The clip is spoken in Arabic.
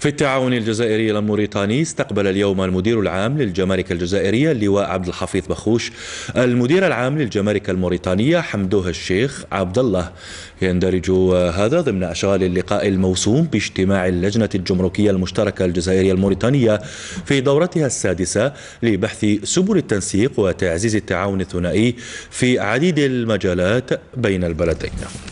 في التعاون الجزائري الموريتاني استقبل اليوم المدير العام للجمارك الجزائرية اللواء عبد الحفيظ بخوش المدير العام للجمارك الموريتانية حمدوه الشيخ عبد الله يندرج هذا ضمن أشغال اللقاء الموسوم باجتماع اللجنة الجمركية المشتركة الجزائرية الموريتانية في دورتها السادسة لبحث سبل التنسيق وتعزيز التعاون الثنائي في عديد المجالات بين البلدين